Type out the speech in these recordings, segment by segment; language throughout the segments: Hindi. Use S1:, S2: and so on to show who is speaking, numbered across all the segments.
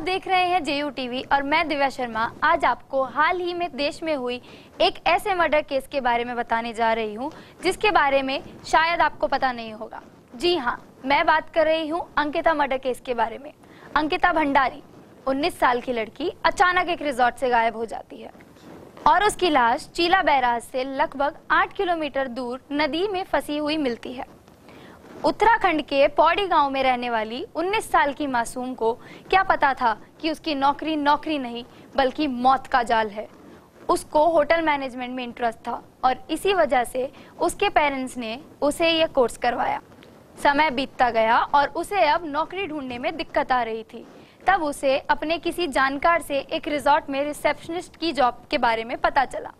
S1: आप देख रहे हैं जेयू टीवी और मैं दिव्या शर्मा आज आपको हाल ही में देश में हुई एक ऐसे मर्डर केस के बारे में बताने जा रही हूँ जिसके बारे में शायद आपको पता नहीं होगा जी हाँ मैं बात कर रही हूँ अंकिता मर्डर केस के बारे में अंकिता भंडारी 19 साल की लड़की अचानक एक रिजॉर्ट से गायब हो जाती है और उसकी लाश चीला बैराज से लगभग आठ किलोमीटर दूर नदी में फंसी हुई मिलती है उत्तराखंड के पौड़ी गांव में रहने वाली 19 साल की मासूम को क्या पता था कि उसकी नौकरी नौकरी नहीं बल्कि मौत का जाल है उसको होटल मैनेजमेंट में इंटरेस्ट था और इसी वजह से उसके पेरेंट्स ने उसे यह कोर्स करवाया समय बीतता गया और उसे अब नौकरी ढूंढने में दिक्कत आ रही थी तब उसे अपने किसी जानकार से एक रिजॉर्ट में रिसेप्शनिस्ट की जॉब के बारे में पता चला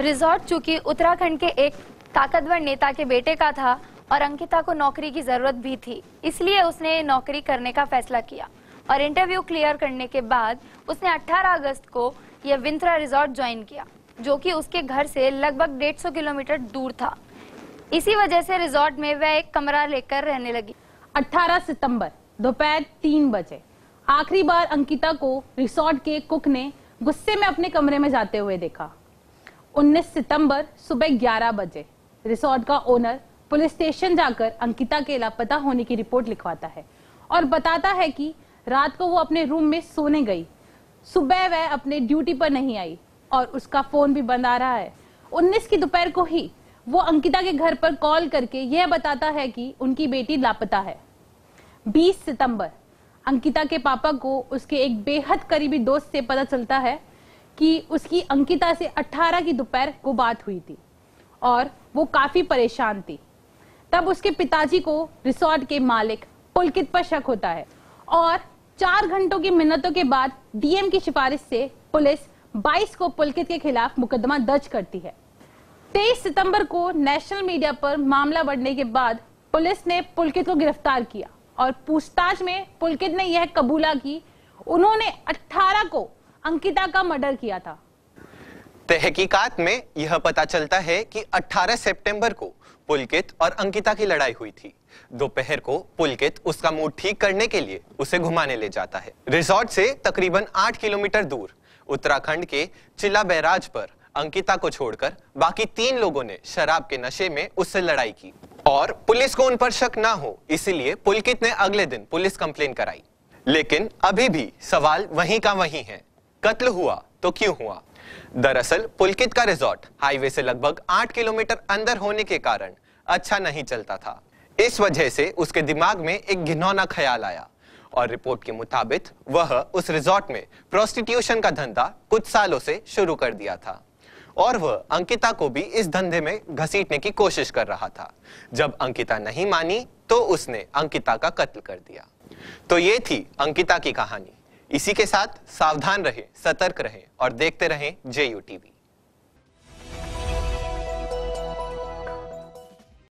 S1: रिजॉर्ट चूंकि उत्तराखंड के एक ताकतवर नेता के बेटे का था और अंकिता को नौकरी की जरूरत भी थी इसलिए उसने नौकरी करने का फैसला किया और इंटरव्यू क्लियर करने के बाद उसने 18 अगस्त को यह विंत्रा रिजॉर्ट ज्वाइन किया जो कि उसके घर से लगभग 150 किलोमीटर दूर
S2: था इसी वजह से रिजॉर्ट में वह एक कमरा लेकर रहने लगी 18 सितंबर दोपहर तीन बजे आखिरी बार अंकिता को रिसोर्ट के कुक ने गुस्से में अपने कमरे में जाते हुए देखा उन्नीस सितम्बर सुबह ग्यारह बजे रिसोर्ट का ओनर पुलिस स्टेशन जाकर अंकिता के लापता होने की रिपोर्ट लिखवाता है और बताता है कि रात को वो अपने रूम में सोने गई सुबह वह अपने ड्यूटी पर नहीं आई और उसका फोन भी बंद आ रहा है उन्नीस की दोपहर को ही वो अंकिता के घर पर कॉल करके यह बताता है कि उनकी बेटी लापता है 20 सितंबर अंकिता के पापा को उसके एक बेहद करीबी दोस्त से पता चलता है कि उसकी अंकिता से 18 की दोपहर को बात हुई थी और वो काफी परेशान थी तब उसके पिताजी को रिसोर्ट के मालिक पुलकित पर शक होता है और चार घंटों की मिन्नतों के बाद डीएम की सिफारिश से पुलिस 22 को पुलकित के खिलाफ मुकदमा दर्ज करती है 23 सितंबर को नेशनल मीडिया पर मामला बढ़ने के बाद पुलिस ने पुलकित को गिरफ्तार किया और पूछताछ में पुलकित ने यह कबूला की उन्होंने 18 को अंकिता का मर्डर किया था
S3: तहकीकात में यह पता चलता है कि 18 सितंबर को पुलकित और अंकिता की लड़ाई हुई थी दोपहर को पुलकित उसका मूड ठीक करने के लिए उसे घुमाने ले जाता है रिसोर्ट से तकरीबन आठ किलोमीटर दूर उत्तराखंड के चिला बैराज पर अंकिता को छोड़कर बाकी तीन लोगों ने शराब के नशे में उससे लड़ाई की और पुलिस को उन पर शक ना हो इसीलिए पुलकित ने अगले दिन पुलिस कंप्लेन कराई लेकिन अभी भी सवाल वहीं का वहीं है कत्ल हुआ तो क्यों हुआ दरअसल पुलकित का रिजॉर्ट हाईवे से लगभग आठ किलोमीटर अंदर होने के कारण अच्छा नहीं चलता था इस वजह से उसके दिमाग में एक घिनौना ख्याल आया और रिपोर्ट के मुताबिक वह उस रिजॉर्ट में प्रोस्टिट्यूशन का धंधा कुछ सालों से शुरू कर दिया था और वह अंकिता को भी इस धंधे में घसीटने की कोशिश कर रहा था जब अंकिता नहीं मानी तो उसने अंकिता का कत्ल कर दिया तो ये थी अंकिता की कहानी इसी के साथ सावधान रहे सतर्क रहे और देखते रहें जेयू टीवी